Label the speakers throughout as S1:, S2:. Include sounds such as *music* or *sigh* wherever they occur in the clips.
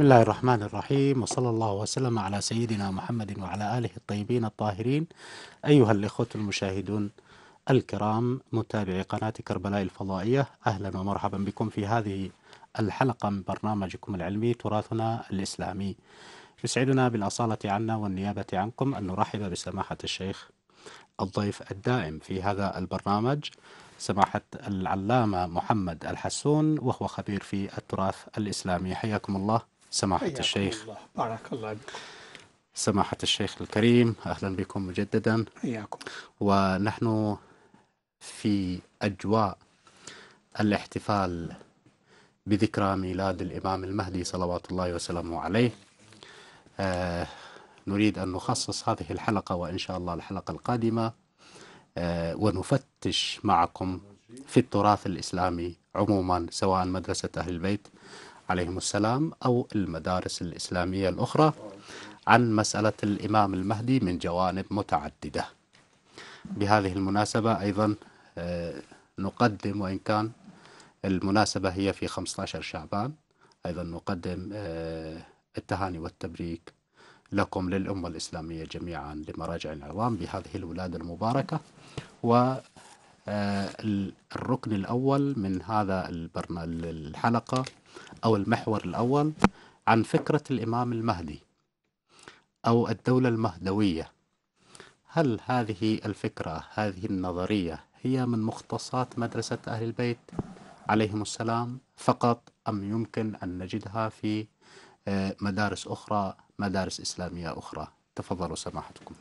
S1: بسم الله الرحمن الرحيم وصلى الله وسلم على سيدنا محمد وعلى آله الطيبين الطاهرين أيها الإخوة المشاهدون الكرام متابعي قناة كربلاء الفضائية أهلا ومرحبا بكم في هذه الحلقة من برنامجكم العلمي تراثنا الإسلامي يسعدنا بالأصالة عنا والنيابة عنكم أن نرحب بسماحة الشيخ الضيف الدائم في هذا البرنامج سماحة العلامة محمد الحسون وهو خبير في التراث الإسلامي حياكم الله سماحة الشيخ الله.
S2: بارك الله بكم
S1: سماحة الشيخ الكريم أهلا بكم مجددا حياكم ونحن في أجواء الاحتفال بذكرى ميلاد الإمام المهدي صلوات الله وسلامه عليه آه نريد أن نخصص هذه الحلقة وإن شاء الله الحلقة القادمة آه ونفتش معكم في التراث الإسلامي عموما سواء مدرسة أهل البيت عليهم السلام أو المدارس الإسلامية الأخرى عن مسألة الإمام المهدي من جوانب متعددة بهذه المناسبة أيضا آه، نقدم وإن كان المناسبة هي في 15 شعبان أيضا نقدم آه، التهاني والتبريك لكم للأمة الإسلامية جميعا لمراجع العظام بهذه الولادة المباركة و آه، الركن الأول من هذا الحلقة أو المحور الأول عن فكرة الإمام المهدي أو الدولة المهدوية هل هذه الفكرة هذه النظرية هي من مختصات مدرسة أهل البيت عليهم السلام فقط أم يمكن أن نجدها في آه، مدارس أخرى مدارس إسلامية أخرى تفضلوا سماحتكم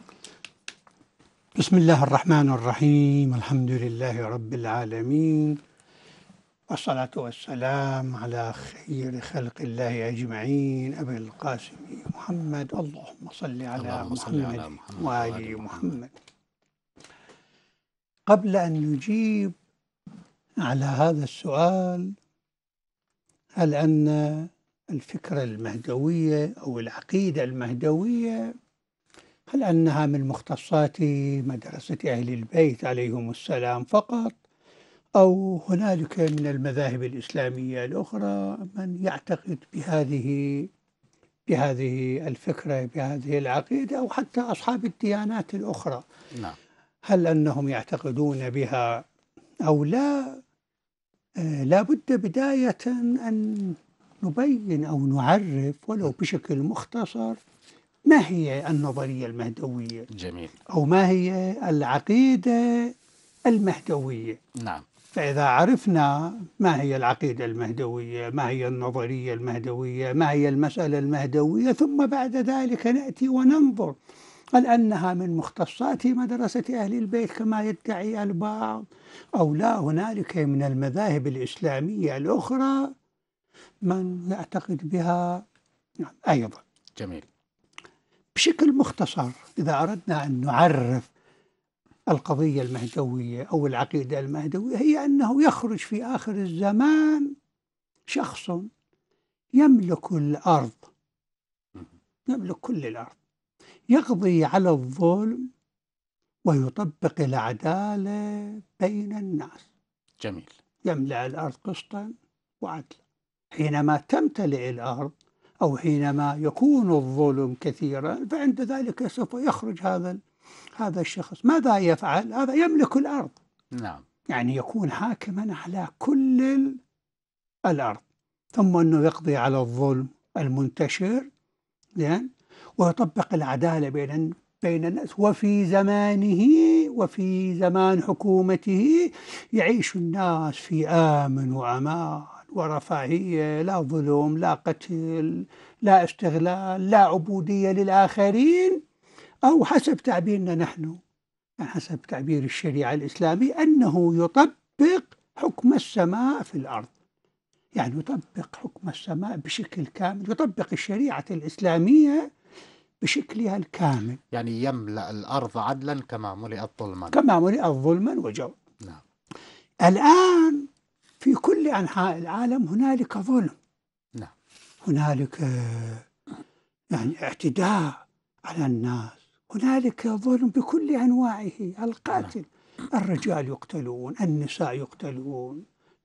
S2: بسم الله الرحمن الرحيم الحمد لله رب العالمين والصلاة والسلام على خير خلق الله أجمعين أبي القاسم محمد اللهم صل على اللهم محمد, على محمد وآل محمد قبل أن نجيب على هذا السؤال هل أن الفكرة المهدوية أو العقيدة المهدوية هل أنها من مختصات مدرسة أهل البيت عليهم السلام فقط أو هنالك من المذاهب الإسلامية الأخرى من يعتقد بهذه بهذه الفكرة بهذه العقيدة أو حتى أصحاب الديانات الأخرى نعم. هل أنهم يعتقدون بها أو لا آه، لا بد بداية أن نبين أو نعرف ولو نعم. بشكل مختصر ما هي النظرية المهدوية جميل أو ما هي العقيدة المهدوية نعم فإذا عرفنا ما هي العقيدة المهدوية ما هي النظرية المهدوية ما هي المسألة المهدوية ثم بعد ذلك نأتي وننظر هل أنها من مختصات مدرسة أهل البيت كما يدعي البعض أو لا هنالك من المذاهب الإسلامية الأخرى من يعتقد بها نعم، أيضا جميل بشكل مختصر إذا أردنا أن نعرف القضية المهدوية أو العقيدة المهدوية هي أنه يخرج في آخر الزمان شخص يملك الأرض يملك كل الأرض يقضي على الظلم ويطبق العدالة بين الناس جميل يملأ الأرض قسطا وعدلا حينما تمتلئ الأرض أو حينما يكون الظلم كثيرا فعند ذلك سوف يخرج هذا هذا الشخص ماذا يفعل؟ هذا يملك الأرض نعم يعني يكون حاكما على كل الأرض ثم أنه يقضي على الظلم المنتشر زين ويطبق العدالة بين بين الناس وفي زمانه وفي زمان حكومته يعيش الناس في آمن وأمان ورفاهية لا ظلم لا قتل لا استغلال لا عبودية للآخرين أو حسب تعبيرنا نحن حسب تعبير الشريعة الإسلامية أنه يطبق حكم السماء في الأرض يعني يطبق حكم السماء بشكل كامل يطبق الشريعة الإسلامية بشكلها الكامل يعني يملأ الأرض عدلا كما ملئت ظلما كما ملئت ظلما وجو نعم. الآن في كل أنحاء العالم هنالك ظلم نعم. هنالك آه، يعني اعتداء على الناس هنالك ظلم بكل أنواعه القاتل نعم. الرجال يقتلون النساء يقتلون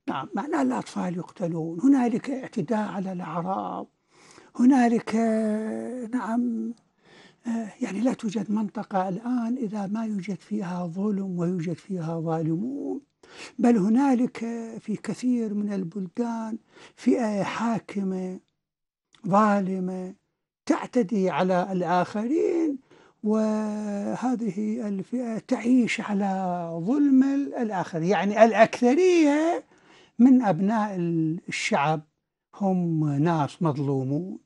S2: نعم معنى الأطفال يقتلون هنالك اعتداء على الأعراب هنالك آه، نعم آه، يعني لا توجد منطقة الآن إذا ما يوجد فيها ظلم ويوجد فيها ظالمون بل هنالك في كثير من البلدان فئة حاكمة ظالمة تعتدي على الآخرين وهذه الفئة تعيش على ظلم الآخر يعني الأكثرية من أبناء الشعب هم ناس مظلومون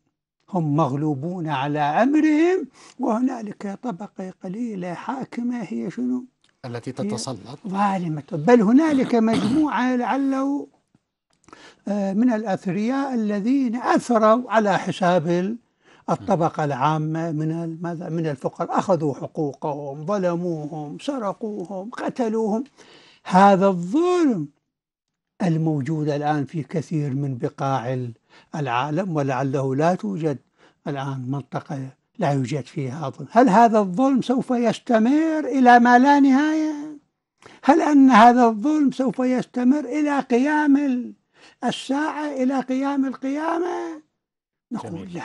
S2: هم مغلوبون على أمرهم وهنالك طبقة قليلة حاكمة هي شنو التي تتسلط ظالمة بل هنالك مجموعة لعله آه، من الأثرياء الذين أثروا على حساب الطبقة العامة من ماذا من الفقراء أخذوا حقوقهم ظلموهم سرقوهم قتلوهم هذا الظلم الموجود الآن في كثير من بقاع العالم ولعله لا توجد الآن منطقة لا يوجد فيها ظلم هل هذا الظلم سوف يستمر إلى ما لا نهاية هل أن هذا الظلم سوف يستمر إلى قيام الساعة إلى قيام القيامة نقول جميل. لا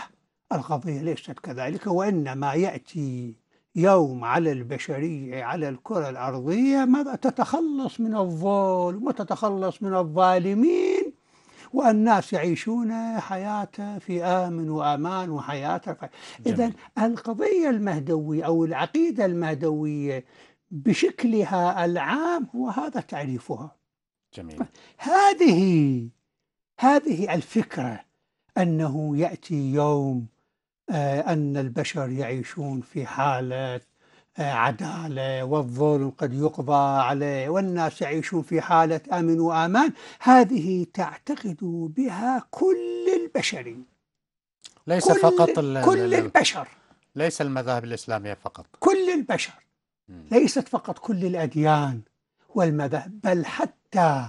S2: القضية ليست كذلك وإنما يأتي يوم على البشرية على الكرة الأرضية ماذا تتخلص من الظلم وتتخلص من الظالمين والناس يعيشون حياة في آمن وأمان وحياة إذا القضية المهدوية أو العقيدة المهدوية بشكلها العام هو هذا تعريفها جميل هذه هذه الفكرة أنه يأتي يوم آه، أن البشر يعيشون في حالة عدالة والظلم قد يقضى عليه والناس يعيشون في حالة أمن وأمان هذه تعتقد بها كل البشر
S1: ليس كل فقط كل البشر ليس المذاهب الإسلامية فقط
S2: كل البشر ليست فقط كل الأديان والمذاهب بل حتى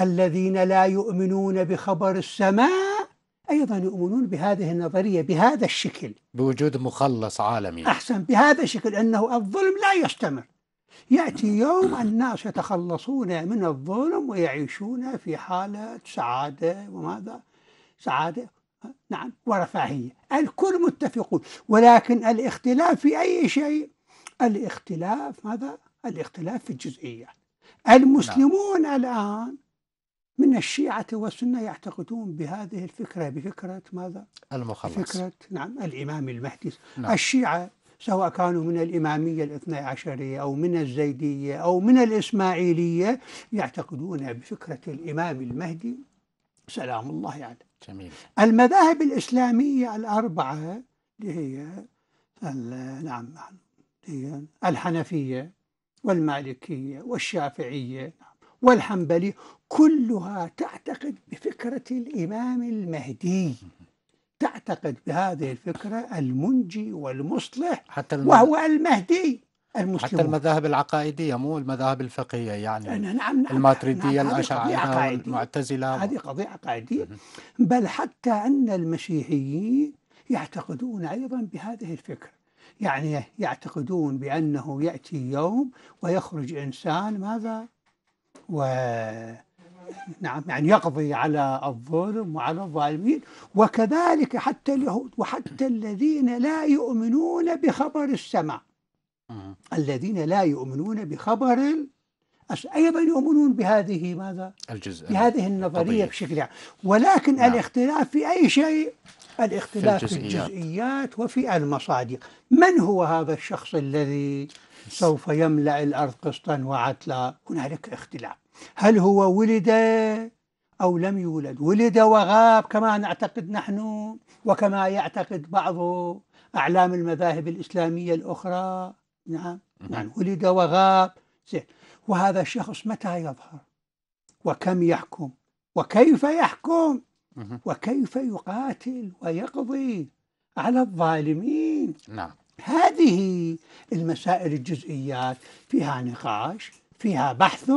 S2: الذين لا يؤمنون بخبر السماء أيضا يؤمنون بهذه النظرية بهذا الشكل بوجود مخلص عالمي أحسن بهذا الشكل أنه الظلم لا يستمر يأتي يوم الناس يتخلصون من الظلم ويعيشون في حالة سعادة وماذا سعادة نعم ورفاهية الكل متفقون ولكن الاختلاف في أي شيء الاختلاف ماذا الاختلاف في الجزئيات نعم. المسلمون نعم. الآن من الشيعة والسنة يعتقدون بهذه الفكرة بفكرة ماذا؟ المخلص فكرة نعم الإمام المهدي نعم. الشيعة سواء كانوا من الإمامية الاثنى عشرية أو من الزيدية أو من الإسماعيلية يعتقدون بفكرة الإمام المهدي سلام الله عليه يعني. جميل المذاهب الإسلامية الأربعة اللي هي نعم هي الحنفية والمالكية والشافعية نعم والحنبلي كلها تعتقد بفكرة الإمام المهدي تعتقد بهذه الفكرة المنجي والمصلح حتى الم... وهو المهدي
S1: المسلمون حتى المذاهب العقائدية مو المذاهب الفقهية يعني نعم نعم الماتريدية نعم الأشاعرة
S2: المعتزلة هذه قضية عقائدية بل حتى أن المسيحيين يعتقدون أيضا بهذه الفكرة يعني يعتقدون بأنه يأتي يوم ويخرج إنسان ماذا و نعم يعني يقضي على الظلم وعلى الظالمين وكذلك حتى اليهود وحتى الذين لا يؤمنون بخبر السماء الذين لا يؤمنون بخبر أيضا يؤمنون بهذه ماذا؟
S1: الجزء بهذه النظرية
S2: بشكل عام ولكن نعم. الاختلاف في أي شيء الاختلاف في الجزئيات. في الجزئيات وفي المصادر من هو هذا الشخص الذي سوف يملأ الأرض قسطا وعتلا هنالك اختلاف هل هو ولد أو لم يولد ولد وغاب كما نعتقد نحن وكما يعتقد بعض أعلام المذاهب الإسلامية الأخرى نعم نعم ولد وغاب زين وهذا الشخص متى يظهر وكم يحكم وكيف يحكم وكيف يقاتل ويقضي على الظالمين نعم هذه المسائل الجزئيات فيها نقاش فيها بحث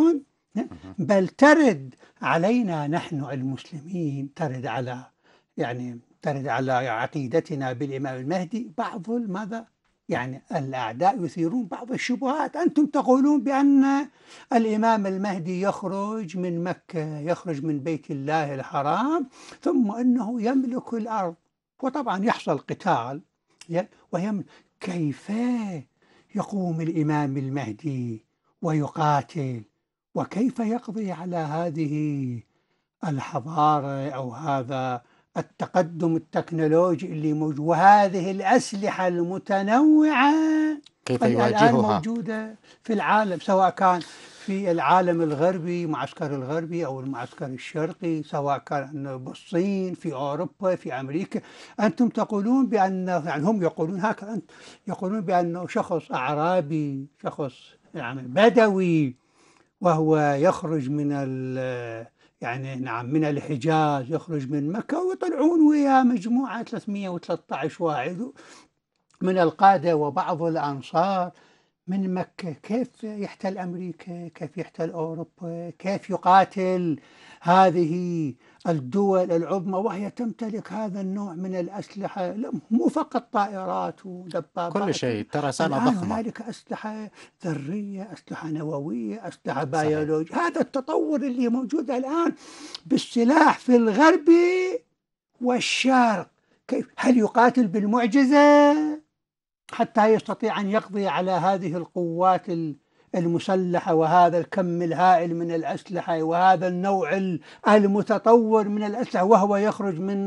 S2: بل ترد علينا نحن المسلمين ترد على يعني ترد على عقيدتنا بالإمام المهدي بعض ماذا يعني الأعداء يثيرون بعض الشبهات أنتم تقولون بأن الإمام المهدي يخرج من مكة يخرج من بيت الله الحرام ثم أنه يملك الأرض وطبعا يحصل قتال ويم كيف يقوم الإمام المهدي ويقاتل وكيف يقضي على هذه الحضارة أو هذا التقدم التكنولوجي اللي موجود وهذه الأسلحة المتنوعة
S3: كيف يواجهها الآن
S2: موجودة في العالم سواء كان في العالم الغربي معسكر الغربي أو المعسكر الشرقي سواء كان بالصين في أوروبا في أمريكا أنتم تقولون بأن يعني هم يقولون هكذا يقولون بأنه شخص أعرابي شخص يعني بدوي وهو يخرج من يعني نعم من الحجاز يخرج من مكة ويطلعون ويا مجموعة 313 واحد من القادة وبعض الأنصار من مكة كيف يحتل أمريكا كيف يحتل أوروبا كيف يقاتل هذه الدول العظمى وهي تمتلك هذا النوع من الأسلحة مو فقط طائرات ودبابات كل
S1: شيء ترسانة ضخمة
S2: هنالك أسلحة ذرية أسلحة نووية أسلحة بيولوجية هذا التطور اللي موجود الآن بالسلاح في الغرب والشرق كيف هل يقاتل بالمعجزة حتى يستطيع أن يقضي على هذه القوات ال المسلحة وهذا الكم الهائل من الأسلحة وهذا النوع المتطور من الأسلحة وهو يخرج من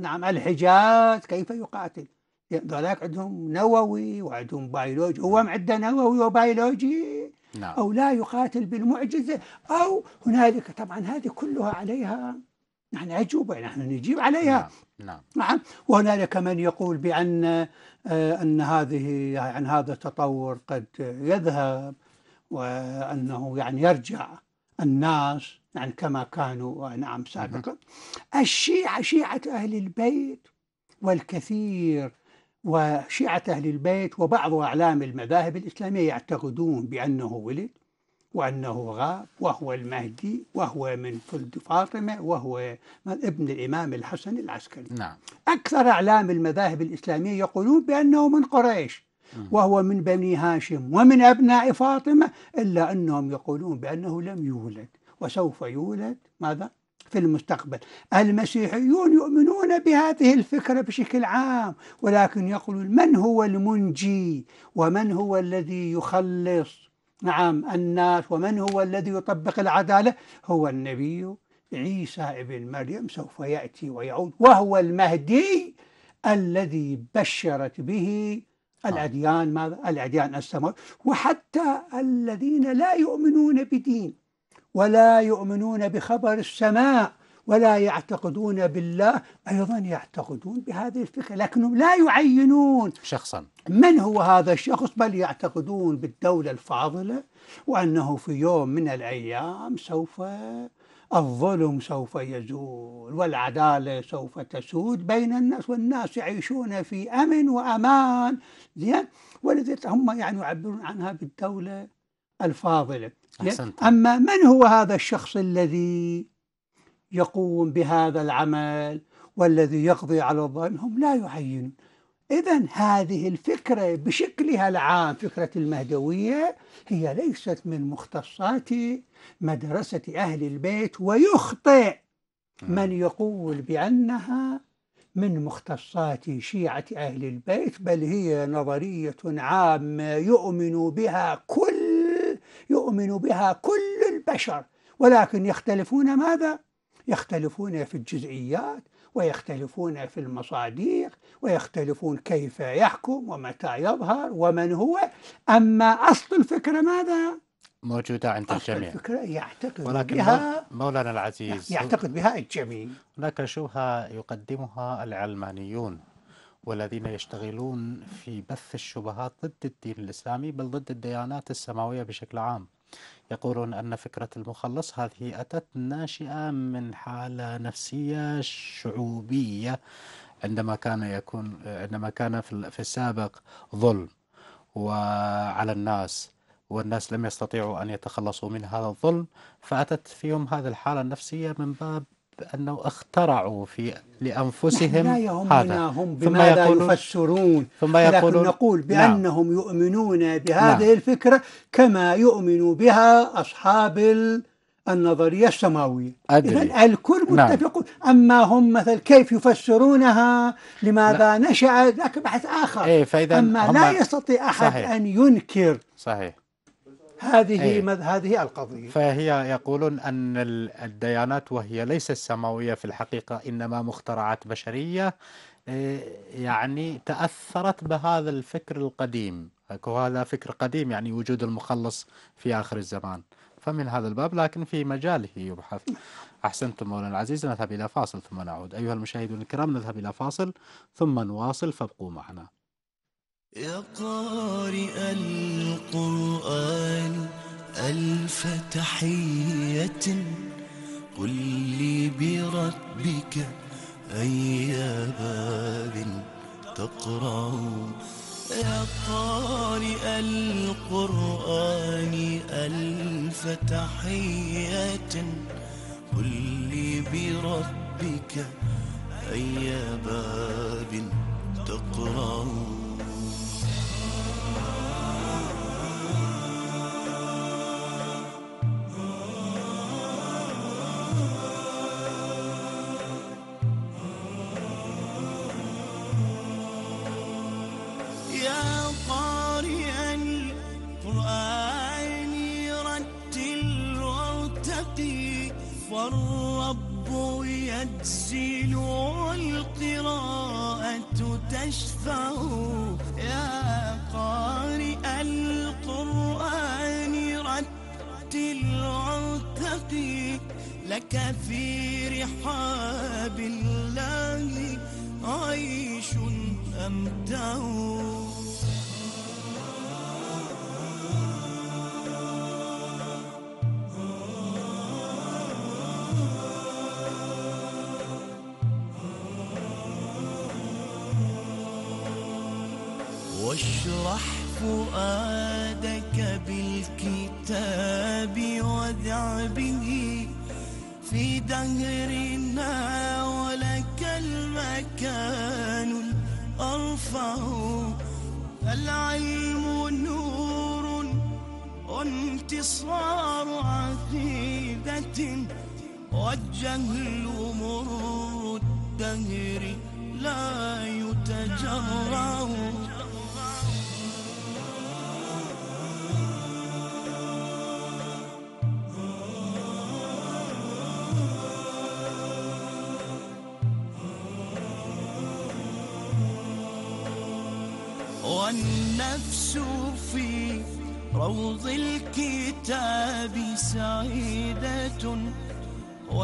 S2: نعم الحجاز كيف يقاتل يعني ذولاك عندهم نووي وعندهم بايولوجي هو عنده نووي وبايولوجي نعم. أو لا يقاتل بالمعجزة أو هنالك طبعا هذه كلها عليها نحن أجوبة نحن نجيب عليها نعم نعم, نعم. وهنالك من يقول بأن آه، أن هذه يعني هذا التطور قد يذهب وأنه يعني يرجع الناس يعني كما كانوا نعم سابقا الشيعة شيعة أهل البيت والكثير وشيعة أهل البيت وبعض أعلام المذاهب الإسلامية يعتقدون بأنه ولد وأنه غاب وهو المهدي وهو من فلد فاطمة وهو ابن الإمام الحسن العسكري نعم. أكثر أعلام المذاهب الإسلامية يقولون بأنه من قريش وهو من بني هاشم ومن أبناء فاطمة إلا أنهم يقولون بأنه لم يولد وسوف يولد ماذا؟ في المستقبل المسيحيون يؤمنون بهذه الفكرة بشكل عام ولكن يقولون من هو المنجي ومن هو الذي يخلص نعم الناس ومن هو الذي يطبق العدالة هو النبي عيسى ابن مريم سوف يأتي ويعود وهو المهدي الذي بشرت به آه. الأديان ماذا؟ الأديان السماوية وحتى الذين لا يؤمنون بدين ولا يؤمنون بخبر السماء ولا يعتقدون بالله أيضا يعتقدون بهذه الفكرة لكنهم لا يعينون شخصا من هو هذا الشخص بل يعتقدون بالدولة الفاضلة وأنه في يوم من الأيام سوف الظلم سوف يزول والعدالة سوف تسود بين الناس والناس يعيشون في أمن وأمان زين ولذلك هم يعني يعبرون عنها بالدولة الفاضلة أحسنت. أما من هو هذا الشخص الذي يقوم بهذا العمل والذي يقضي على الظالم هم لا يعينون إذا هذه الفكرة بشكلها العام فكرة المهدوية هي ليست من مختصات مدرسة أهل البيت ويخطئ نعم. من يقول بأنها من مختصات شيعة أهل البيت بل هي نظرية عامة يؤمن بها كل يؤمن بها كل البشر ولكن يختلفون ماذا؟ يختلفون في الجزئيات ويختلفون في المصادر ويختلفون كيف يحكم ومتى يظهر ومن هو أما أصل الفكرة ماذا؟
S1: موجودة عند أصل الجميع الفكرة
S2: يعتقد ولكن بها
S1: مولانا العزيز يعتقد بها الجميع هناك شبهة يقدمها العلمانيون والذين يشتغلون في بث الشبهات ضد الدين الإسلامي بل ضد الديانات السماوية بشكل عام يقولون أن فكرة المخلص هذه أتت ناشئة من حالة نفسية شعوبية عندما كان يكون عندما كان في السابق ظلم وعلى الناس والناس لم يستطيعوا أن يتخلصوا من هذا الظلم فأتت فيهم هذه الحالة النفسية من باب أنه اخترعوا في
S2: لأنفسهم لا يهمنا هم بماذا ثم يفسرون ثم يقولون نقول نعم. بأنهم نعم يؤمنون بهذه نعم الفكرة كما يؤمن بها أصحاب النظرية السماوية إذا الكل نعم. متفقون نعم. أما هم مثل كيف يفسرونها لماذا نعم. نشأت ذاك بحث آخر إيه فإذا أما لا يستطيع أحد صحيح. أن ينكر صحيح هذه أيه. هذه القضية
S1: فهي يقولون أن الديانات وهي ليست سماوية في الحقيقة إنما مخترعات بشرية إيه، يعني تأثرت بهذا الفكر القديم هذا فكر قديم يعني وجود المخلص في آخر الزمان فمن هذا الباب لكن في مجاله يبحث أحسنتم مولانا العزيز نذهب إلى فاصل ثم نعود أيها المشاهدون الكرام نذهب إلى فاصل ثم نواصل فابقوا معنا
S3: يا قارئ القرآن ألف تحية قل لي بربك أي باب تقرأ يا قارئ القرآن ألف تحية قل لي بربك أي باب تقرأ تجزل والقراءة تشفع يا قارئ القرآن رتل وارتقي لك في رحاب الله عيش أمته دهرنا ولك المكان الأرفع العلم نور وانتصار عقيدة والجهل مر الدهر لا يتجرد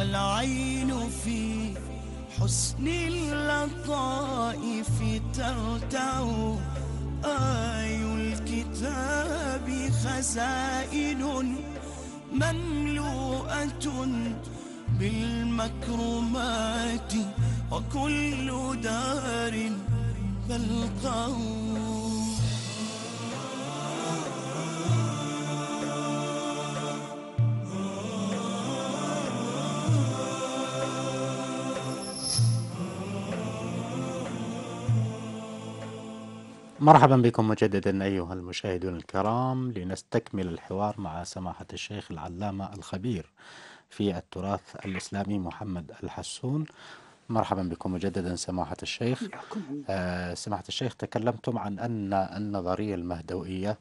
S3: العين في حسن اللطائف ترتع آي الكتاب خزائن مملوءة بالمكرمات وكل دار بلقوا
S1: مرحبا بكم مجددا أيها المشاهدون الكرام لنستكمل الحوار مع سماحة الشيخ العلامة الخبير في التراث الإسلامي محمد الحسون مرحبا بكم مجددا سماحة الشيخ آه سماحة الشيخ تكلمتم عن أن النظرية المهدوئية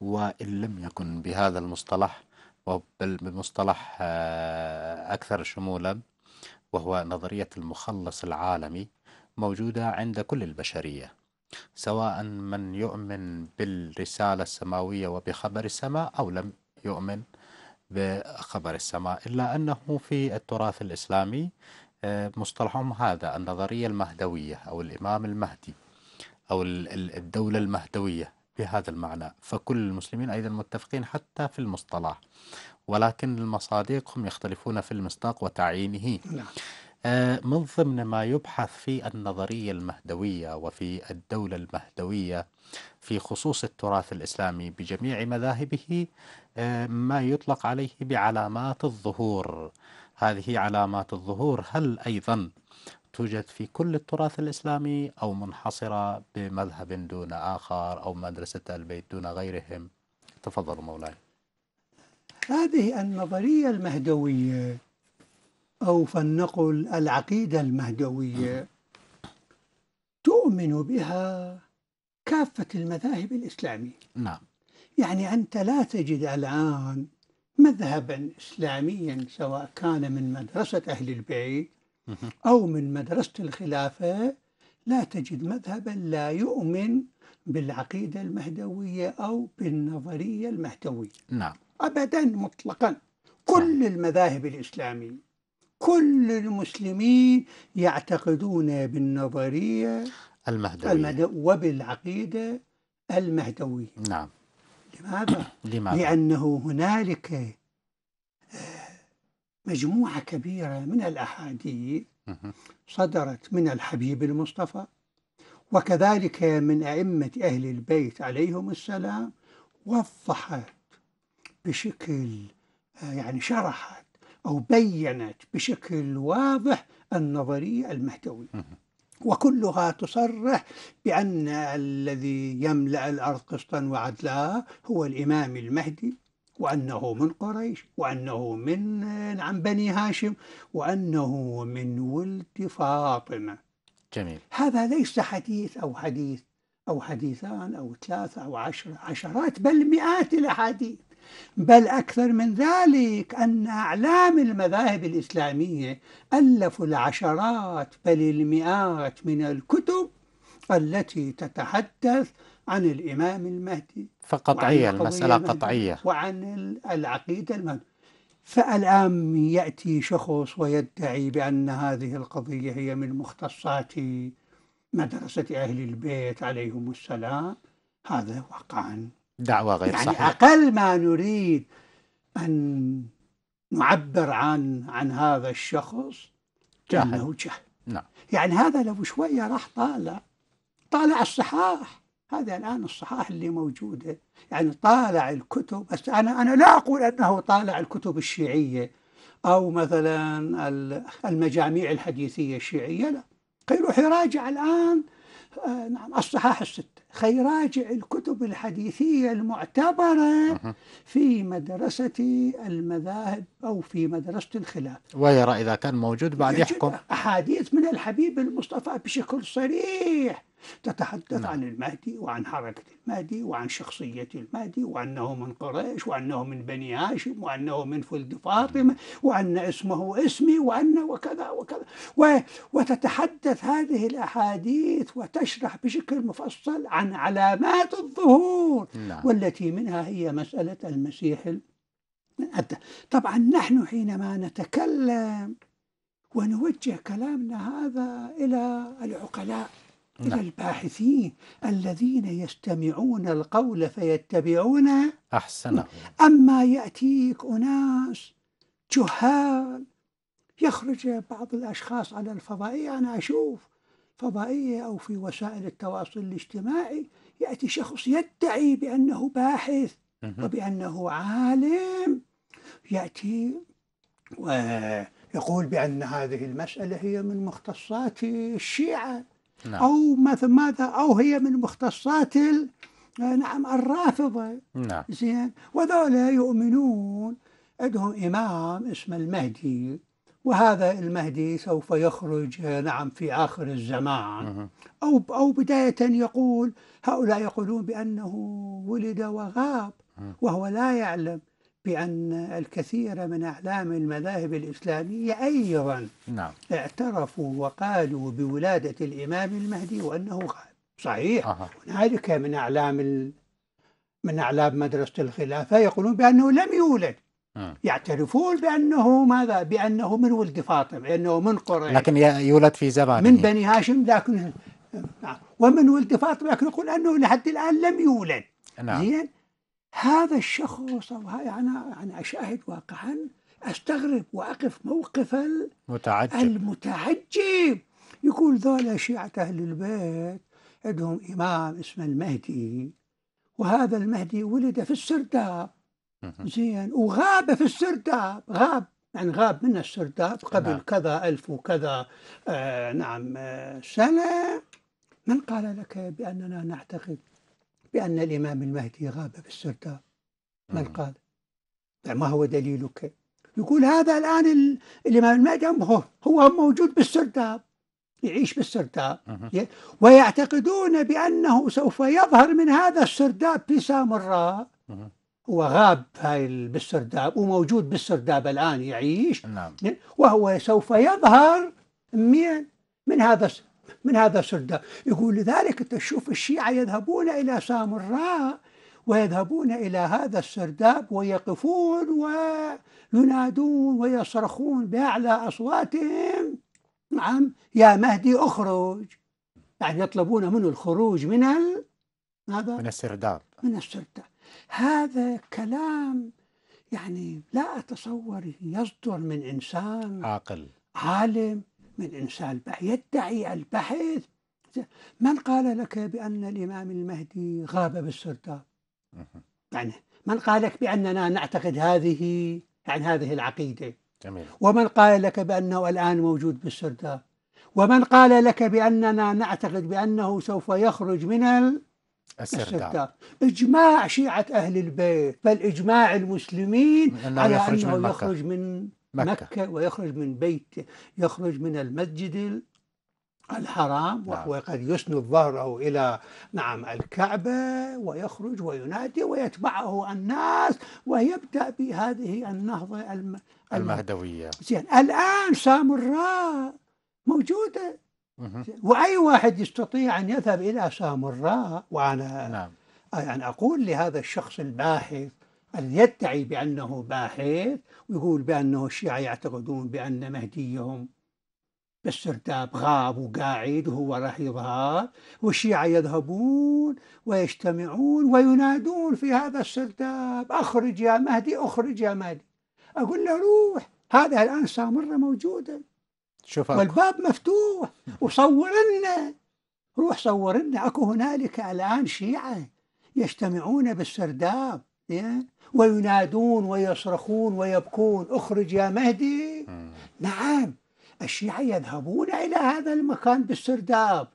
S1: وإن لم يكن بهذا المصطلح وبالمصطلح آه أكثر شمولا وهو نظرية المخلص العالمي موجودة عند كل البشرية سواء من يؤمن بالرسالة السماوية وبخبر السماء أو لم يؤمن بخبر السماء إلا أنه في التراث الإسلامي آه، مصطلحهم هذا النظرية المهدوية أو الإمام المهدي أو الدولة المهدوية بهذا المعنى فكل المسلمين أيضا متفقين حتى في المصطلح ولكن المصادق هم يختلفون في المصداق وتعيينه نعم. آه، من ضمن ما يبحث في النظرية المهدوية وفي الدولة المهدوية في خصوص التراث الإسلامي بجميع مذاهبه آه، ما يطلق عليه بعلامات الظهور هذه علامات الظهور هل أيضا توجد في كل التراث الإسلامي أو منحصرة بمذهب دون آخر أو مدرسة البيت دون غيرهم تفضلوا مولاي
S2: هذه النظرية المهدوية أو فلنقل العقيدة المهدوية تؤمن بها كافة المذاهب الإسلامية نعم يعني أنت لا تجد الآن مذهبا إسلاميا سواء كان من مدرسة أهل البيت أو من مدرسة الخلافة لا تجد مذهبا لا يؤمن بالعقيدة المهدوية أو بالنظرية المهدوية نعم أبدا مطلقا كل المذاهب الإسلامية كل المسلمين يعتقدون بالنظرية المهدوية, المهدوية وبالعقيدة المهدوية نعم لماذا؟ *clears throat* لماذا؟ لأنه هنالك آه، مجموعة كبيرة من الأحاديث صدرت من الحبيب المصطفى وكذلك من أئمة أهل البيت عليهم السلام وضحت بشكل آه، يعني شرحت أو بيّنت بشكل واضح النظرية المهدوية وكلها تصرح بأن الذي يملأ الأرض قسطا وعدلا هو الإمام المهدي وأنه من قريش وأنه من عن نعم، بني هاشم وأنه من ولد فاطمة جميل هذا ليس حديث أو حديث أو حديثان أو ثلاثة أو عشرة عشرات بل مئات الأحاديث بل أكثر من ذلك أن أعلام المذاهب الإسلامية ألفوا العشرات بل المئات من الكتب التي تتحدث عن الإمام المهدي فقطعية المسألة قطعية وعن العقيدة المهدي فالآن يأتي شخص ويدعي بأن هذه القضية هي من مختصات مدرسة أهل البيت عليهم السلام هذا وقعا دعوة غير يعني صحيح. أقل ما نريد أن نعبر عن عن هذا الشخص جاهل. أنه جهل نعم. يعني هذا لو شوية راح طالع طالع الصحاح هذا الآن الصحاح اللي موجودة يعني طالع الكتب بس أنا أنا لا أقول أنه طالع الكتب الشيعية أو مثلا المجاميع الحديثية الشيعية لا يروح يراجع الآن آه، نعم الصحاح الستة خيراجع الكتب الحديثية المعتبرة في مدرسة المذاهب أو في مدرسة الخلاف
S1: ويرى إذا كان موجود بعد يحكم
S2: أحاديث من الحبيب المصطفى بشكل صريح تتحدث نعم. عن المهدي وعن حركة المهدي وعن شخصية المهدي وأنه من قريش وأنه من بني هاشم وأنه من فلد فاطمة وأن اسمه اسمي وأن وكذا وكذا وتتحدث هذه الأحاديث وتشرح بشكل مفصل عن علامات الظهور نعم. والتي منها هي مسألة المسيح طبعا نحن حينما نتكلم ونوجه كلامنا هذا إلى العقلاء إلى نعم. الباحثين الذين يستمعون القول فيتبعون أحسنه أما يأتيك أناس جهال يخرج بعض الأشخاص على الفضائية أنا أشوف فضائية أو في وسائل التواصل الاجتماعي يأتي شخص يدعي بأنه باحث وبأنه عالم يأتي ويقول بأن هذه المسألة هي من مختصات الشيعة نعم. أو مثل ماذا أو هي من مختصات نعم الرافضة نعم زين وذولا يؤمنون عندهم إمام اسمه المهدي وهذا المهدي سوف يخرج نعم في آخر الزمان أو أو بداية يقول هؤلاء يقولون بأنه ولد وغاب وهو لا يعلم بأن الكثير من أعلام المذاهب الإسلامية أيضا نعم. اعترفوا وقالوا بولادة الإمام المهدي وأنه غائب صحيح هنالك من أعلام ال... من أعلام مدرسة الخلافة يقولون بأنه لم يولد آه. يعترفون بأنه ماذا بأنه من ولد فاطمة بأنه من قريش
S1: لكن يولد في زمان من بني
S2: هاشم لكن نعم. ومن ولد فاطمة لكن يقول أنه لحد الآن لم يولد نعم زين هذا الشخص أو يعني أنا أشاهد واقعا أستغرب وأقف موقف المتعجب المتعجب يقول ذولا شيعة أهل البيت عندهم إمام اسمه المهدي وهذا المهدي ولد في السرداب زين وغاب في السرداب غاب يعني غاب من السرداب قبل نعم. كذا ألف وكذا آه نعم آه سنة من قال لك بأننا نعتقد بأن الإمام المهدي غاب في السرداب من قال ما هو دليلك يقول هذا الآن الإمام المهدي هو هو موجود بالسرداب يعيش بالسرداب ويعتقدون بأنه سوف يظهر من هذا السرداب في سامراء هو غاب هاي بالسرداب وموجود بالسرداب الآن يعيش نعم. وهو سوف يظهر من من هذا من هذا السرداب يقول لذلك تشوف الشيعة يذهبون إلى سامراء ويذهبون إلى هذا السرداب ويقفون وينادون ويصرخون بأعلى أصواتهم نعم يا مهدي أخرج يعني يطلبون منه الخروج من ال... هذا من السرداب من السرداب هذا كلام يعني لا أتصور يصدر من إنسان عاقل عالم من إنسان يدعي البحث من قال لك بأن الإمام المهدي غاب بالسرداب يعني من قال لك بأننا نعتقد هذه يعني هذه العقيدة جميل. ومن قال لك بأنه الآن موجود بالسرداب ومن قال لك بأننا نعتقد بأنه سوف يخرج من ال...
S3: السرداب.
S2: إجماع شيعة أهل البيت بل إجماع المسلمين أنه على يخرج أنه من يخرج من مكة. مكة ويخرج من بيت يخرج من المسجد الحرام نعم. وهو قد يسند ظهره إلى نعم الكعبة ويخرج وينادي ويتبعه الناس ويبدأ بهذه النهضة الم...
S1: المهدوية
S2: زين الآن سامراء موجودة وأي واحد يستطيع أن يذهب إلى سامراء وأنا نعم. يعني أقول لهذا الشخص الباحث يدعي بأنه باحث ويقول بأنه الشيعة يعتقدون بأن مهديهم بالسرداب غاب وقاعد وهو راح يظهر والشيعة يذهبون ويجتمعون وينادون في هذا السرداب أخرج يا مهدي أخرج يا مهدي أقول له روح هذا الآن صار مرة موجودا شوفك. والباب مفتوح وصور لنا روح صور لنا أكو هنالك الآن شيعة يجتمعون بالسرداب يعني وينادون ويصرخون ويبكون اخرج يا مهدي نعم الشيعة يذهبون إلى هذا المكان بالسرداب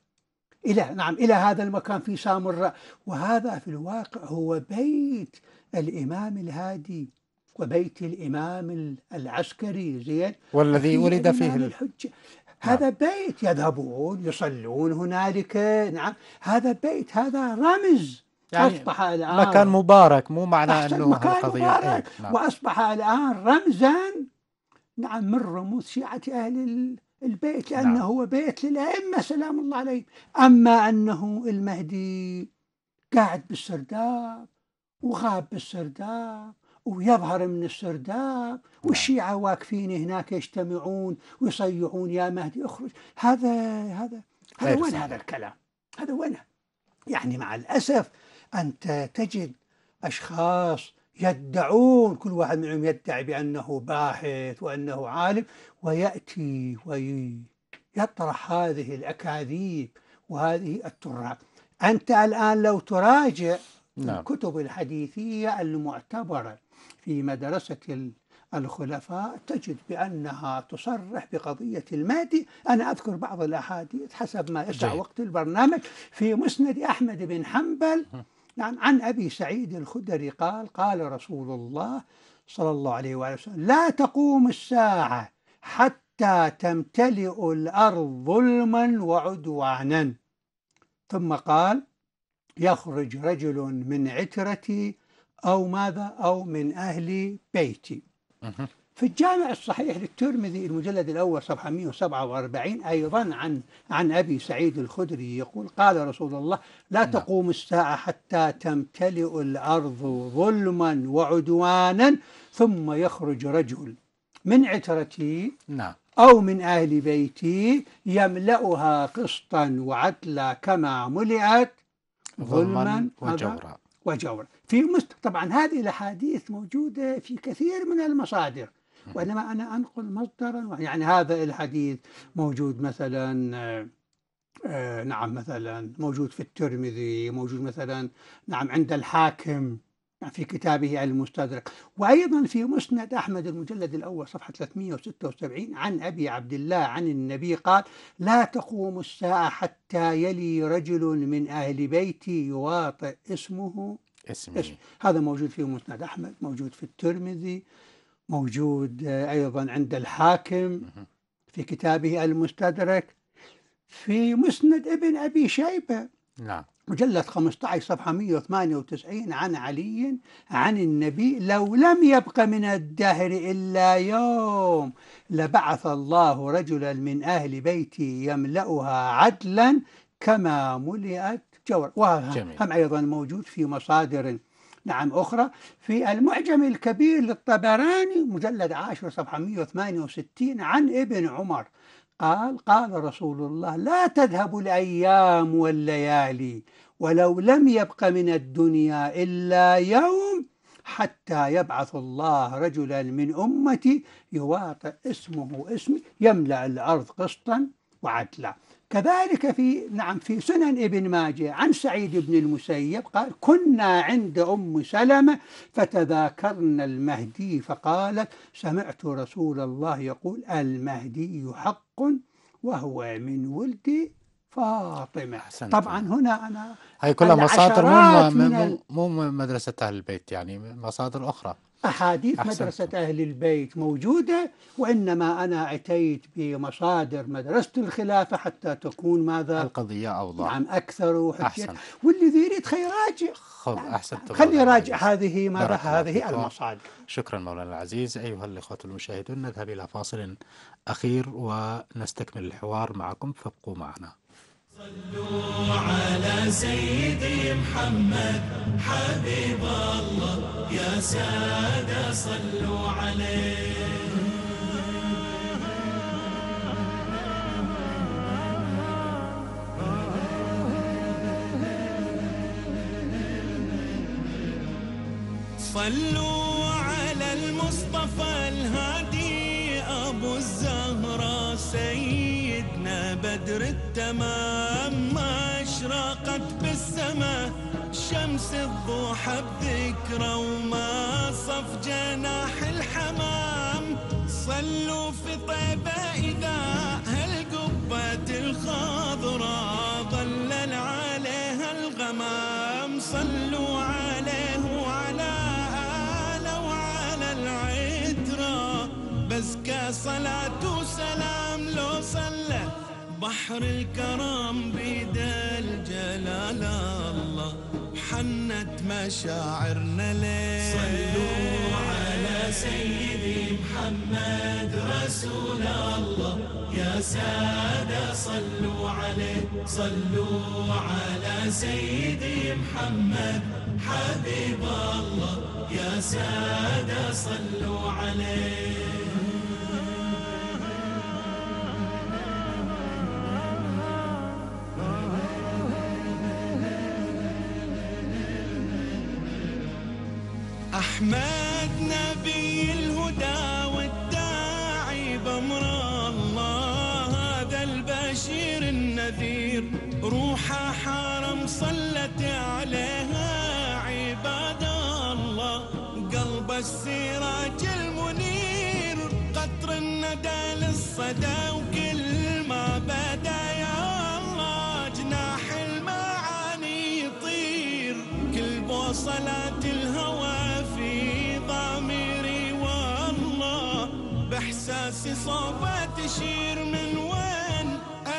S2: إلى نعم إلى هذا المكان في سامراء وهذا في الواقع هو بيت الإمام الهادي وبيت الإمام العسكري زين والذي ولد فيه الحجة نعم. هذا بيت يذهبون يصلون هنالك نعم هذا بيت هذا رمز يعني أصبح الآن مكان مبارك مو معنى أنه مكان قضية إيه، مبارك نعم. وأصبح الآن رمزا نعم من رموز شيعة أهل البيت لأنه نعم. هو بيت للأئمة سلام الله عليهم أما أنه المهدي قاعد بالسرداب وغاب بالسرداب ويظهر من السرداب نعم. والشيعة واقفين هناك يجتمعون ويصيحون يا مهدي اخرج هذا هذا هذا وين هذا الكلام هذا وينه يعني مع الأسف أنت تجد أشخاص يدعون كل واحد منهم يدعي بأنه باحث وأنه عالم ويأتي ويطرح هذه الأكاذيب وهذه التراب أنت الآن لو تراجع نعم. الكتب الحديثية المعتبرة في مدرسة الخلفاء تجد بأنها تصرح بقضية المهدي أنا أذكر بعض الأحاديث حسب ما يسع وقت البرنامج في مسند أحمد بن حنبل نعم عن أبي سعيد الخدري قال قال رسول الله صلى الله عليه وآله وسلم لا تقوم الساعة حتى تمتلئ الأرض ظلما وعدوانا ثم قال يخرج رجل من عترتي أو ماذا أو من أهل بيتي في الجامع الصحيح للترمذي المجلد الأول صفحة 147 أيضا عن عن أبي سعيد الخدري يقول قال رسول الله لا نعم. تقوم الساعة حتى تمتلئ الأرض ظلما وعدوانا ثم يخرج رجل من عترتي نعم. أو من أهل بيتي يملأها قسطا وعدلا كما ملئت ظلما وجورا وجور في مست... طبعا هذه الأحاديث موجودة في كثير من المصادر وإنما أنا أنقل مصدرا يعني هذا الحديث موجود مثلا آه، نعم مثلا موجود في الترمذي موجود مثلا نعم عند الحاكم في كتابه المستدرك وأيضا في مسند أحمد المجلد الأول صفحة 376 عن أبي عبد الله عن النبي قال لا تقوم الساعة حتى يلي رجل من أهل بيتي يواطئ اسمه اسمي. اسم هذا موجود في مسند أحمد موجود في الترمذي موجود آه، أيضا عند الحاكم في كتابه المستدرك في مسند ابن أبي شيبة نعم مجلد 15 صفحة 198 عن علي عن النبي لو لم يبق من الدهر إلا يوم لبعث الله رجلا من أهل بيتي يملأها عدلا كما ملئت جور وهم أيضا موجود في مصادر نعم أخرى في المعجم الكبير للطبراني مجلد 10 صفحة 168 عن ابن عمر قال قال رسول الله لا تذهب الأيام والليالي ولو لم يبق من الدنيا إلا يوم حتى يبعث الله رجلا من أمتي يواطئ اسمه اسمي يملأ الأرض قسطا وعدلا كذلك في نعم في سنن ابن ماجه عن سعيد بن المسيب قال كنا عند أم سلمة فتذاكرنا المهدي فقالت سمعت رسول الله يقول المهدي حق وهو من ولد فاطمة حسنت. طبعا هنا أنا
S1: هي كلها مصادر مو, مو, مو مدرسة البيت يعني مصادر أخرى
S2: أحاديث أحسنت. مدرسة أهل البيت موجودة وإنما أنا أتيت بمصادر مدرسة الخلافة حتى تكون ماذا القضية أوضح نعم أكثر وحجة والذي يريد خير راجع خذ نعم، أحسنت
S1: نعم. خلي يراجع
S2: هذه ماذا هذه المصادر
S1: شكرا مولانا العزيز أيها الأخوة المشاهدون نذهب إلى فاصل أخير ونستكمل الحوار معكم فابقوا معنا
S4: صلوا على سيدي محمد حبيب الله يا سادة صلوا عليه صلوا على المصطفى الهادي أبو الزهرة سيدي بدر التمام ما اشراقت بالسماء شمس الضحى بذكرى وما صف جناح الحمام صلوا في طيبة إذا هالقبة الخضراء ظلل عليها الغمام صلوا عليه وعلى آله وعلى العترة بزكى صلاة وسلام لو صلى بحر الكرم بيد الجلال الله حنت مشاعرنا ليه صلوا على سيدي محمد رسول الله يا سادة صلوا عليه صلوا على سيدي محمد حبيب الله يا سادة صلوا عليه أحمد نبي الهدى والداعي بأمر الله هذا البشير النذير روح حرم صلت عليها عباد الله قلب السراج المنير قطر الندى للصدى وكل ما بدا يا الله جناح المعاني يطير كل بوصلات الهدى نفسي صوبة تشير من وين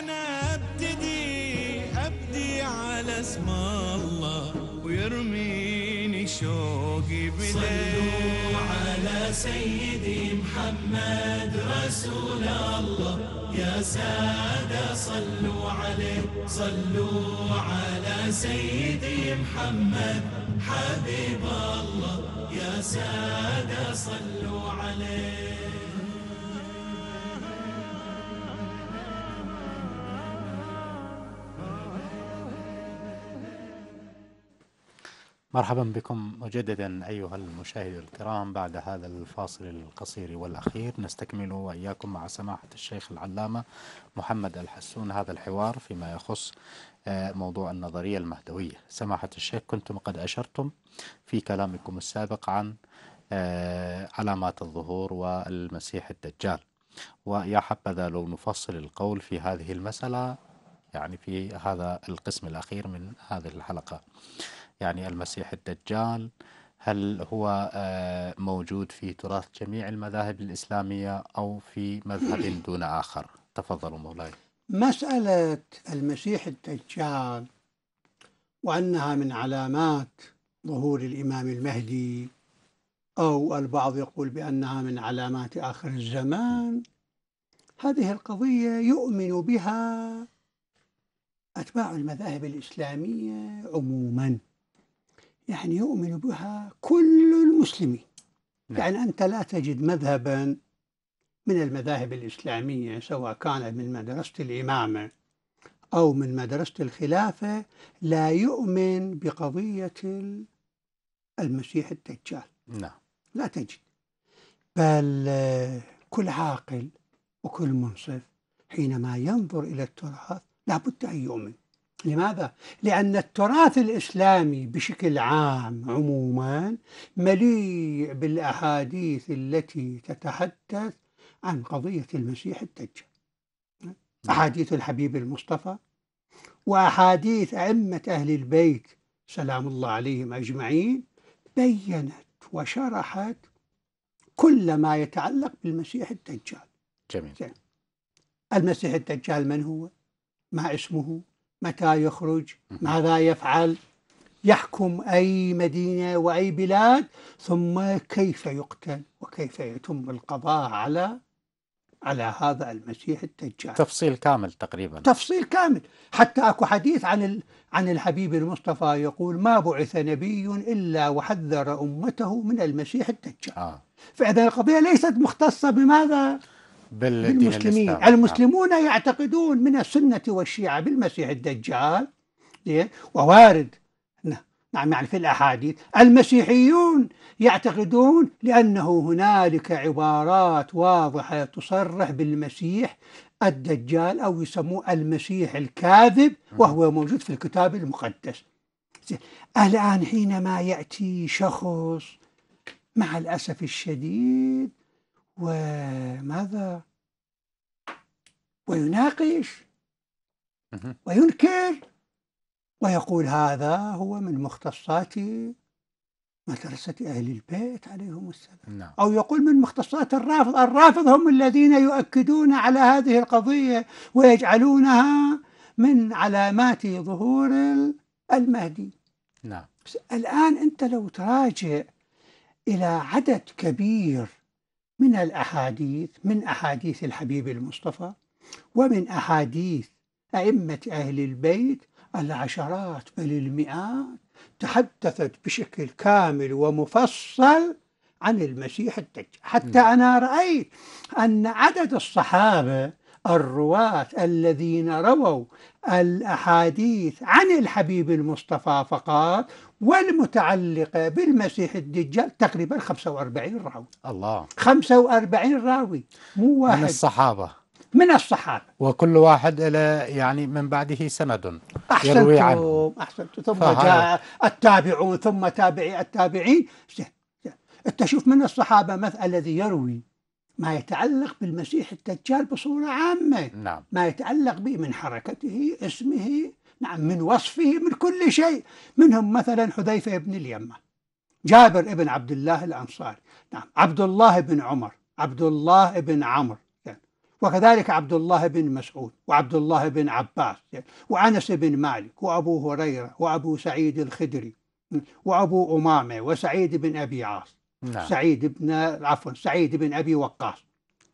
S4: أنا أبتدي أبدي على اسم الله ويرميني شوقي بليل صلوا على سيدي محمد رسول الله يا سادة صلوا عليه صلوا على سيدي محمد حبيب الله يا سادة صلوا عليه
S1: مرحبا بكم مجددا ايها المشاهد الكرام بعد هذا الفاصل القصير والاخير نستكمل واياكم مع سماحه الشيخ العلامه محمد الحسون هذا الحوار فيما يخص آه، موضوع النظريه المهدويه. سماحه الشيخ كنتم قد اشرتم في كلامكم السابق عن آه، علامات الظهور والمسيح الدجال. ويا حبذا لو نفصل القول في هذه المساله يعني في هذا القسم الاخير من هذه الحلقه. يعني المسيح الدجال هل هو آه، موجود في تراث جميع المذاهب الإسلامية أو في مذهب *clears throat* دون آخر تفضلوا مولاي
S2: مسألة المسيح الدجال وأنها من علامات ظهور الإمام المهدي أو البعض يقول بأنها من علامات آخر الزمان هذه القضية يؤمن بها أتباع المذاهب الإسلامية عموماً يعني يؤمن بها كل المسلمين نعم. يعني أنت لا تجد مذهبا من المذاهب الإسلامية سواء كان من مدرسة الإمامة أو من مدرسة الخلافة لا يؤمن بقضية المسيح الدجال نعم لا تجد بل كل عاقل وكل منصف حينما ينظر إلى التراث لابد أن يؤمن لماذا؟ لأن التراث الإسلامي بشكل عام عموما مليء بالأحاديث التي تتحدث عن قضية المسيح الدجال أحاديث الحبيب المصطفى وأحاديث أئمة أهل البيت سلام الله عليهم أجمعين بيّنت وشرحت كل ما يتعلق بالمسيح الدجال جميل المسيح الدجال من هو؟ ما اسمه؟ متى يخرج ماذا يفعل يحكم أي مدينة وأي بلاد ثم كيف يقتل وكيف يتم القضاء على على هذا المسيح الدجال تفصيل كامل تقريبا تفصيل كامل حتى اكو حديث عن ال... عن الحبيب المصطفى يقول ما بعث نبي الا وحذر امته من المسيح الدجال آه. فاذا القضيه ليست مختصه بماذا
S1: بالمسلمين المسلمون
S2: يعتقدون من السنة والشيعة بالمسيح الدجال ووارد نعم يعني في الأحاديث المسيحيون يعتقدون لأنه هنالك عبارات واضحة تصرح بالمسيح الدجال أو يسموه المسيح الكاذب وهو موجود في الكتاب المقدس الآن حينما يأتي شخص مع الأسف الشديد وماذا ويناقش وينكر ويقول هذا هو من مختصات مدرسة أهل البيت عليهم السلام نعم. أو يقول من مختصات الرافض الرافض هم الذين يؤكدون على هذه القضية ويجعلونها من علامات ظهور المهدي نعم. الآن أنت لو تراجع إلى عدد كبير من الأحاديث من أحاديث الحبيب المصطفى ومن أحاديث أئمة أهل البيت العشرات بل المئات تحدثت بشكل كامل ومفصل عن المسيح الدجال حتى نعم. أنا رأيت أن عدد الصحابة الرواة الذين رووا الأحاديث عن الحبيب المصطفى فقط والمتعلقة بالمسيح الدجال تقريبا 45 راوي الله 45 راوي مو واحد من
S1: الصحابة
S2: من الصحابة وكل واحد إلى يعني من بعده
S1: سند يروي عنه
S2: أحسنتم ثم جاء التابعون ثم تابعي التابعين انت شوف من الصحابة مثل الذي يروي ما يتعلق بالمسيح الدجال بصورة عامة نعم. ما يتعلق به من حركته اسمه نعم من وصفه من كل شيء منهم مثلا حذيفة بن اليمة جابر بن عبد الله الأنصاري نعم عبد الله بن عمر عبد الله بن عمرو يعني، وكذلك عبد الله بن مسعود وعبد الله بن عباس يعني، وأنس بن مالك وأبو هريرة وأبو سعيد الخدري وأبو أمامة وسعيد بن أبي عاص نعم. سعيد بن عفوا سعيد بن أبي وقاص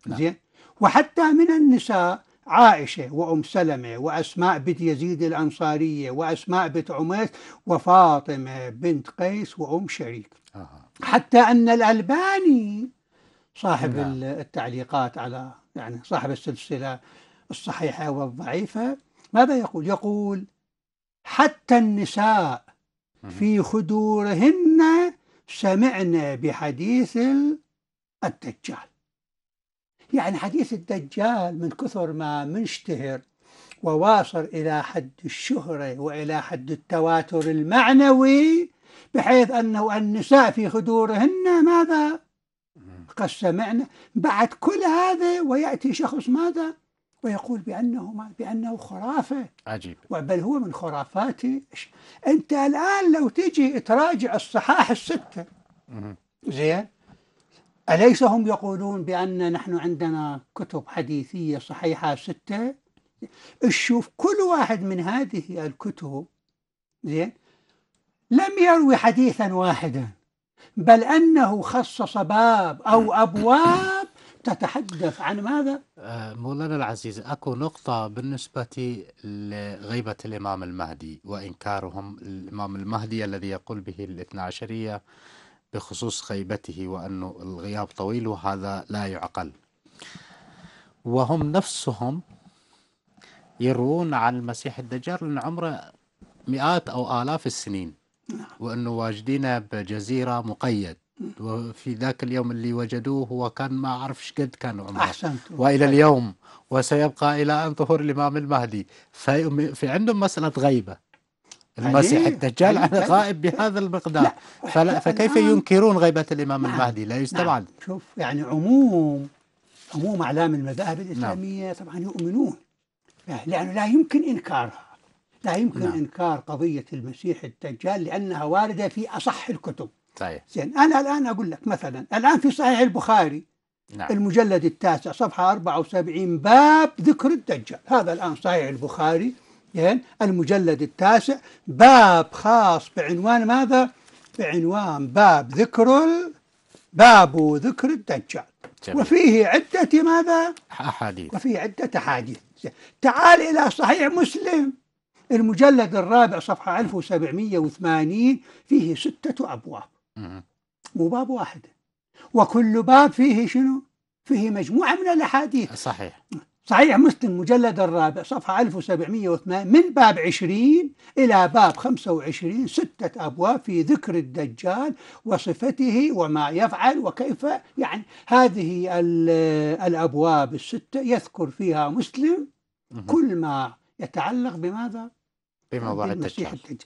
S2: نعم. زين وحتى من النساء عائشة وأم سلمة وأسماء بنت يزيد الأنصارية وأسماء بنت عميس وفاطمة بنت قيس وأم شريك آه. حتى أن الألباني صاحب نعم. التعليقات على يعني صاحب السلسلة الصحيحة والضعيفة ماذا يقول؟ يقول حتى النساء في خدورهن سمعنا بحديث الدجال يعني حديث الدجال من كثر ما منشتهر وواصل إلى حد الشهرة وإلى حد التواتر المعنوي بحيث أنه النساء في خدورهن ماذا قد سمعنا بعد كل هذا ويأتي شخص ماذا ويقول بأنه بأنه خرافة عجيب بل هو من خرافاتي أنت الآن لو تجي تراجع الصحاح الستة زين أليس هم يقولون بأن نحن عندنا كتب حديثية صحيحة ستة شوف كل واحد من هذه الكتب زين لم يروي حديثا واحدا بل أنه خصص باب أو أبواب تتحدث عن ماذا؟
S1: آه، مولانا العزيز اكو نقطة بالنسبة لغيبة الامام المهدي وانكارهم الامام المهدي الذي يقول به الاثنا عشرية بخصوص غيبته وانه الغياب طويل وهذا لا يعقل. وهم نفسهم يروون عن المسيح الدجال ان عمره مئات او الاف السنين نعم. وانه واجدين بجزيرة مقيد وفي ذاك اليوم اللي وجدوه هو كان ما أعرفش قد كان عمره أحسنت. وإلى طيب. اليوم وسيبقى إلى أن ظهور الإمام المهدي في, في عندهم مسألة غيبة المسيح الدجال أنا غائب بهذا المقدار فلا
S2: فكيف نعم. ينكرون
S1: غيبة الإمام نعم. المهدي لا نعم. يستبعد نعم. شوف
S2: يعني عموم عموم أعلام المذاهب نعم. الإسلامية نعم. طبعا يؤمنون لأنه لا يمكن إنكارها لا يمكن نعم. إنكار قضية المسيح الدجال لأنها واردة في أصح الكتب صحيح طيب. زين انا الان اقول لك مثلا الان في صحيح البخاري نعم. المجلد التاسع صفحه 74 باب ذكر الدجال هذا الان صحيح البخاري زين المجلد التاسع باب خاص بعنوان ماذا؟ بعنوان باب ذكر ال... باب ذكر الدجال جميل. وفيه عدة ماذا؟
S1: أحاديث
S2: وفيه عدة أحاديث تعال إلى صحيح مسلم المجلد الرابع صفحة 1780 فيه ستة أبواب مو باب واحد وكل باب فيه شنو فيه مجموعة من الأحاديث صحيح صحيح مسلم مجلد الرابع صفحة 1708 من باب 20 إلى باب 25 ستة أبواب في ذكر الدجال وصفته وما يفعل وكيف يعني هذه الأبواب الستة يذكر فيها مسلم كل ما يتعلق بماذا؟ بموضوع الدجال. الدجال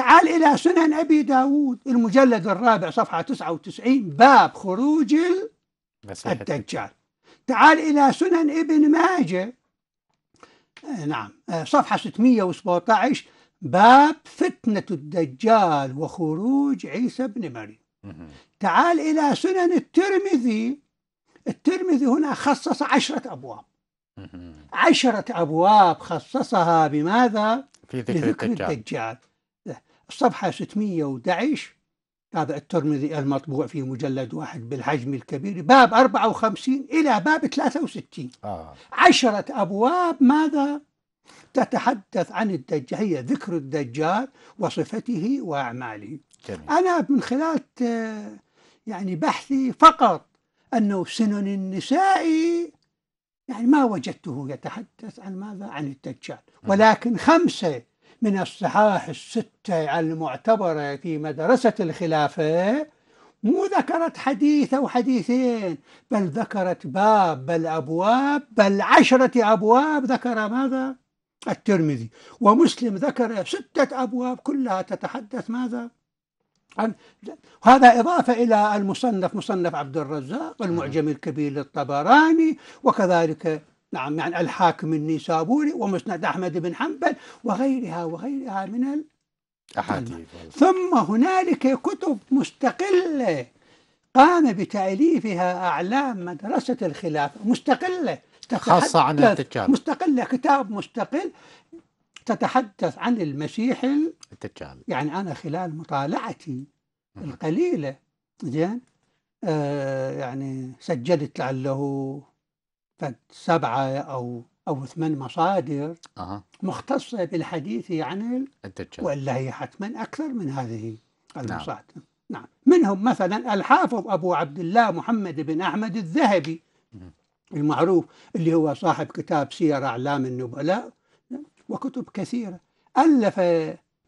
S2: تعال إلى سنن أبي داود المجلد الرابع صفحة 99 باب خروج الدجال تعال إلى سنن ابن ماجه آه، نعم آه، صفحة 617 باب فتنة الدجال وخروج عيسى بن مريم تعال إلى سنن الترمذي الترمذي هنا خصص عشرة أبواب عشرة أبواب خصصها بماذا؟ في ذكر, ذكر الدجال صفحة 611 تابع الترمذي المطبوع في مجلد واحد بالحجم الكبير باب 54 إلى باب 63 آه. عشرة أبواب ماذا تتحدث عن الدجال هي ذكر الدجال وصفته وأعماله جميل. أنا من خلال آه، يعني بحثي فقط أنه سنن النسائي يعني ما وجدته يتحدث عن ماذا عن الدجال ولكن خمسة من الصحاح الستة المعتبرة في مدرسة الخلافة مو ذكرت حديث أو حديثين بل ذكرت باب بل أبواب بل عشرة أبواب ذكر ماذا؟ الترمذي ومسلم ذكر ستة أبواب كلها تتحدث ماذا؟ عن هذا إضافة إلى المصنف مصنف عبد الرزاق المعجم الكبير للطبراني وكذلك نعم يعني الحاكم النيسابوري ومسند أحمد بن حنبل وغيرها وغيرها من الأحاديث ثم هنالك كتب مستقلة قام بتأليفها أعلام مدرسة الخلافة مستقلة خاصة عن التجار مستقلة كتاب مستقل تتحدث عن المسيح التجال يعني أنا خلال مطالعتي القليلة زين آه يعني سجلت لعله سبعة أو أو ثمان مصادر أه. مختصة بالحديث عن يعني
S1: الدجال وإلا
S2: هي حتما أكثر من هذه المصادر نعم. نعم منهم مثلا الحافظ أبو عبد الله محمد بن أحمد الذهبي المعروف اللي هو صاحب كتاب سير أعلام النبلاء وكتب كثيرة ألف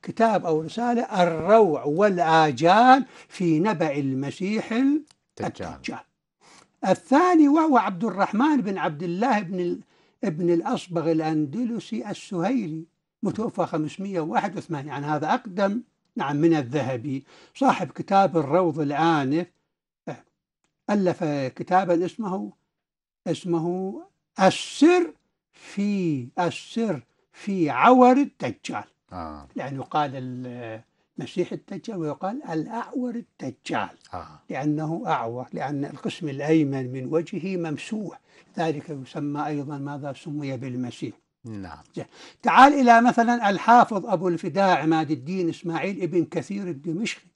S2: كتاب أو رسالة الروع والآجال في نبأ المسيح الدجال الثاني وهو عبد الرحمن بن عبد الله بن ابن الأصبغ الأندلسي السهيلي متوفى 581 يعني هذا أقدم نعم من الذهبي صاحب كتاب الروض العانف أه، ألف كتابا اسمه اسمه السر في السر في عور الدجال آه. لأنه قال مسيح الدجال ويقال الأعور الدجال آه. لأنه أعور لأن القسم الأيمن من وجهه ممسوح ذلك يسمى أيضا ماذا سمي بالمسيح نعم تعال إلى مثلا الحافظ أبو الفداء عماد الدين إسماعيل ابن كثير الدمشقي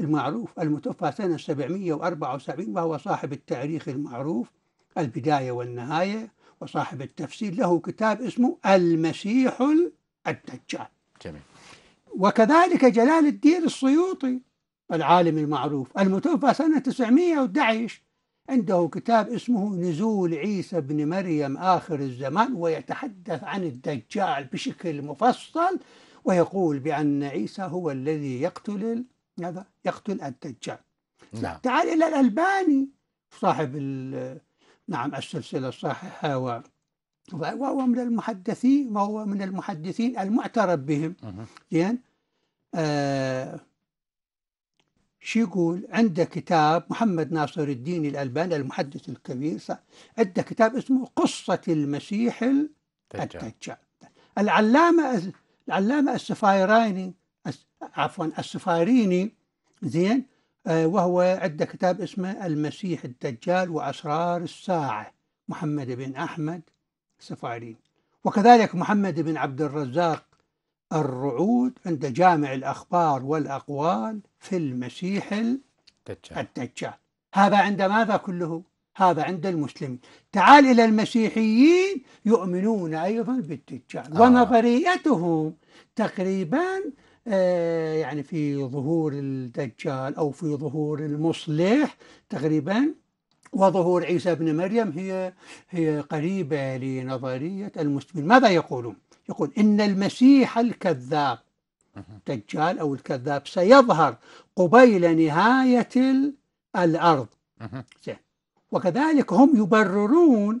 S2: المعروف المتوفى سنة 774 وهو صاحب التاريخ المعروف البداية والنهاية وصاحب التفسير له كتاب اسمه المسيح الدجال جميل وكذلك جلال الدين السيوطي العالم المعروف المتوفى سنة 911 عنده كتاب اسمه نزول عيسى بن مريم آخر الزمان ويتحدث عن الدجال بشكل مفصل ويقول بأن عيسى هو الذي يقتل هذا يقتل الدجال نعم. تعال إلى الألباني صاحب نعم السلسلة الصحيحة وهو من المحدثين وهو من المحدثين المعترف بهم زين آه شو يقول عنده كتاب محمد ناصر الدين الألباني المحدث الكبير عنده كتاب اسمه قصة المسيح الدجال العلامة العلامة السفايراني عفوا السفاريني زين آه، وهو عنده كتاب اسمه المسيح الدجال وأسرار الساعة محمد بن أحمد سفارين وكذلك محمد بن عبد الرزاق الرعود عند جامع الأخبار والأقوال في المسيح الدجال, الدجال. هذا عند ماذا كله؟ هذا عند المسلمين تعال إلى المسيحيين يؤمنون أيضا بالدجال آه. ونظريتهم تقريبا آه، يعني في ظهور الدجال أو في ظهور المصلح تقريبا وظهور عيسى ابن مريم هي هي قريبة لنظرية المسلمين ماذا يقولون؟ يقول إن المسيح الكذاب الدجال أو الكذاب سيظهر قبيل نهاية الأرض زين وكذلك هم يبررون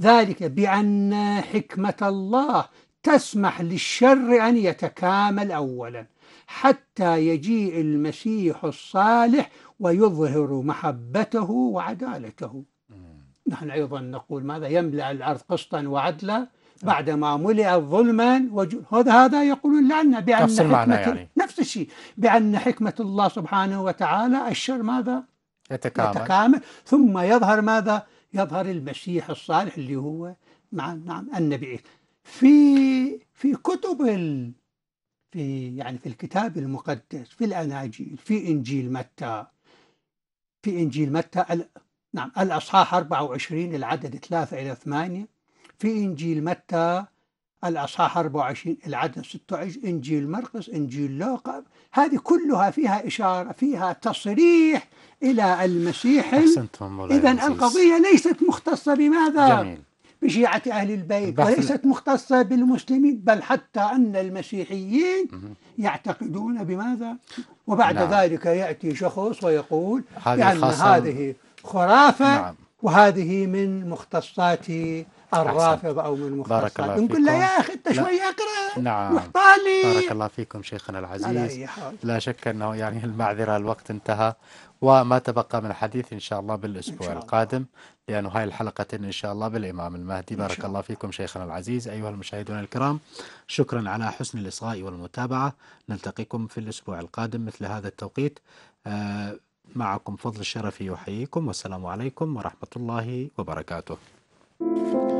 S2: ذلك بأن حكمة الله تسمح للشر أن يتكامل أولا حتى يجيء المسيح الصالح ويظهر محبته وعدالته نحن أيضا نقول ماذا يملأ الأرض قسطا وعدلا نعم. بعدما ملئت ظلما وهذا هذا هذا يقولون لعنا بأن نفس المعنى حكمة يعني. نفس الشيء بأن حكمة الله سبحانه وتعالى الشر ماذا
S1: يتكامل. يتكامل
S2: ثم يظهر ماذا يظهر المسيح الصالح اللي هو مع نعم النبي في في كتب ال... في يعني في الكتاب المقدس في الأناجيل في إنجيل متى في إنجيل متى نعم الأصحاح 24 العدد 3 إلى 8 في إنجيل متى الأصحاح 24 العدد 16 إنجيل مرقس إنجيل لوقا هذه كلها فيها إشارة فيها تصريح إلى المسيح
S3: إذا القضية
S2: ليست مختصة بماذا؟ جميل. بشيعة أهل البيت وليست مختصة بالمسلمين بل حتى أن المسيحيين يعتقدون بماذا وبعد نعم. ذلك يأتي شخص ويقول بأن يعني هذه خرافة نعم. وهذه من مختصات الرافض أو من مختصات نقول لا يا أخي أنت شوي
S1: أقرأ نعم
S2: محطالي. بارك
S1: الله فيكم شيخنا العزيز لا, لا شك أنه يعني المعذرة الوقت انتهى وما تبقى من الحديث إن شاء الله بالأسبوع شاء الله. القادم يعني هاي الحلقة إن شاء الله بالإمام المهدي بارك الله فيكم شيخنا العزيز أيها المشاهدون الكرام شكرا على حسن الإصغاء والمتابعة نلتقيكم في الأسبوع القادم مثل هذا التوقيت آه، معكم فضل الشرف يحييكم والسلام عليكم ورحمة الله وبركاته